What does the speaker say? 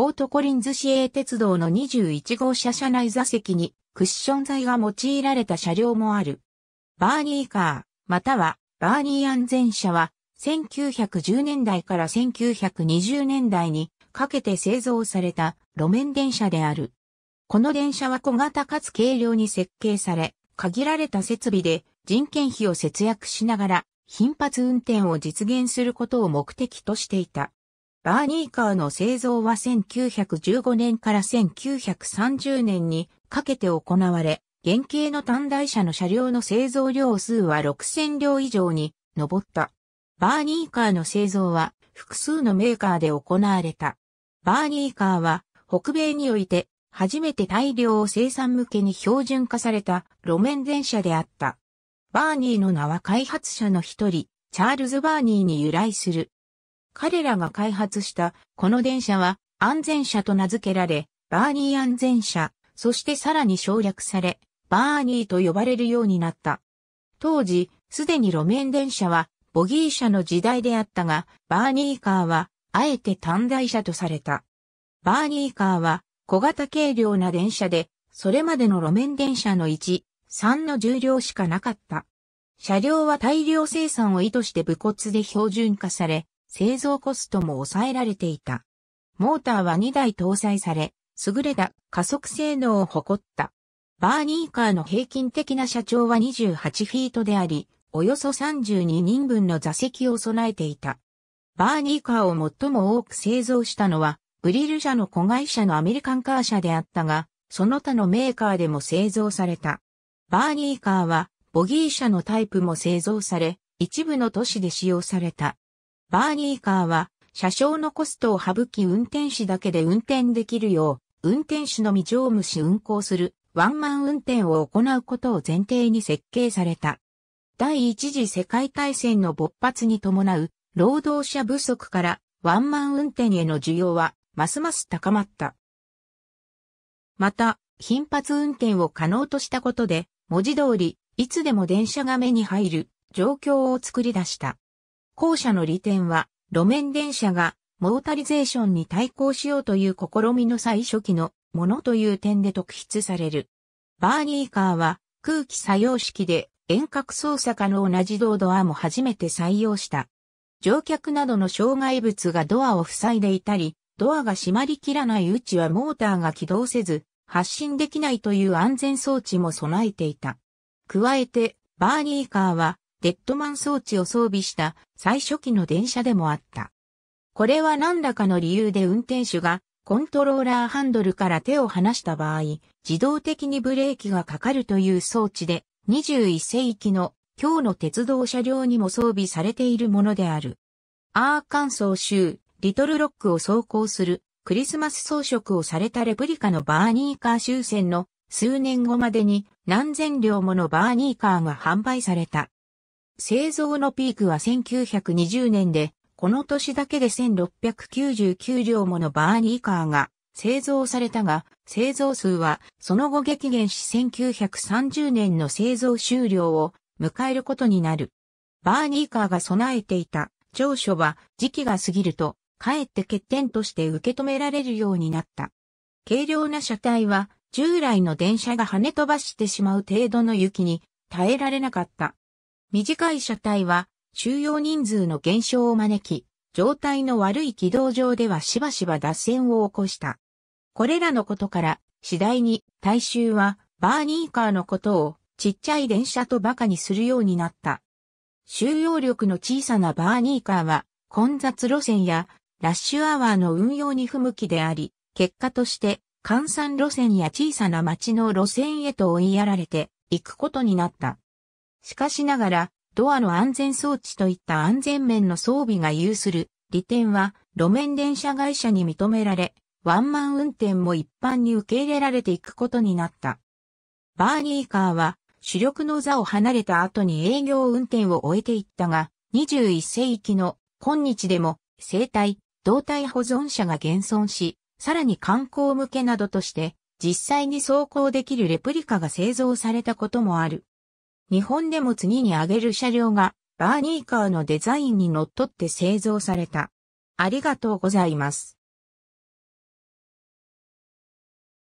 フォートコリンズ市営鉄道の21号車車内座席にクッション材が用いられた車両もある。バーニーカー、またはバーニー安全車は1910年代から1920年代にかけて製造された路面電車である。この電車は小型かつ軽量に設計され、限られた設備で人件費を節約しながら頻発運転を実現することを目的としていた。バーニーカーの製造は1915年から1930年にかけて行われ、原型の短大車の車両の製造量数は6000両以上に上った。バーニーカーの製造は複数のメーカーで行われた。バーニーカーは北米において初めて大量生産向けに標準化された路面電車であった。バーニーの名は開発者の一人、チャールズ・バーニーに由来する。彼らが開発したこの電車は安全車と名付けられ、バーニー安全車、そしてさらに省略され、バーニーと呼ばれるようになった。当時、すでに路面電車はボギー車の時代であったが、バーニーカーはあえて短大車とされた。バーニーカーは小型軽量な電車で、それまでの路面電車の1、3の重量しかなかった。車両は大量生産を意図して武骨で標準化され、製造コストも抑えられていた。モーターは2台搭載され、優れた加速性能を誇った。バーニーカーの平均的な車長は28フィートであり、およそ32人分の座席を備えていた。バーニーカーを最も多く製造したのは、ブリル社の子会社のアメリカンカー社であったが、その他のメーカーでも製造された。バーニーカーは、ボギー車のタイプも製造され、一部の都市で使用された。バーニーカーは、車掌のコストを省き運転士だけで運転できるよう、運転士のみ乗務し運行する、ワンマン運転を行うことを前提に設計された。第一次世界大戦の勃発に伴う、労働者不足から、ワンマン運転への需要は、ますます高まった。また、頻発運転を可能としたことで、文字通り、いつでも電車が目に入る状況を作り出した。後者の利点は、路面電車がモータリゼーションに対抗しようという試みの最初期のものという点で特筆される。バーニーカーは空気作用式で遠隔操作可能な自動ドアも初めて採用した。乗客などの障害物がドアを塞いでいたり、ドアが閉まりきらないうちはモーターが起動せず、発進できないという安全装置も備えていた。加えて、バーニーカーはデッドマン装置を装備した最初期の電車でもあった。これは何らかの理由で運転手がコントローラーハンドルから手を離した場合、自動的にブレーキがかかるという装置で、21世紀の今日の鉄道車両にも装備されているものである。アーカンソー州、リトルロックを走行するクリスマス装飾をされたレプリカのバーニーカー終戦の数年後までに何千両ものバーニーカーが販売された。製造のピークは1920年で、この年だけで1699両ものバーニーカーが製造されたが、製造数はその後激減し1930年の製造終了を迎えることになる。バーニーカーが備えていた長所は時期が過ぎると、かえって欠点として受け止められるようになった。軽量な車体は従来の電車が跳ね飛ばしてしまう程度の雪に耐えられなかった。短い車体は収容人数の減少を招き、状態の悪い軌道上ではしばしば脱線を起こした。これらのことから、次第に大衆はバーニーカーのことをちっちゃい電車と馬鹿にするようになった。収容力の小さなバーニーカーは混雑路線やラッシュアワーの運用に不向きであり、結果として換算路線や小さな街の路線へと追いやられていくことになった。しかしながら、ドアの安全装置といった安全面の装備が有する利点は路面電車会社に認められ、ワンマン運転も一般に受け入れられていくことになった。バーニーカーは主力の座を離れた後に営業運転を終えていったが、21世紀の今日でも生体、動体保存車が現存し、さらに観光向けなどとして実際に走行できるレプリカが製造されたこともある。日本でも次に挙げる車両がバーニーカーのデザインにのっとって製造された。ありがとうございます。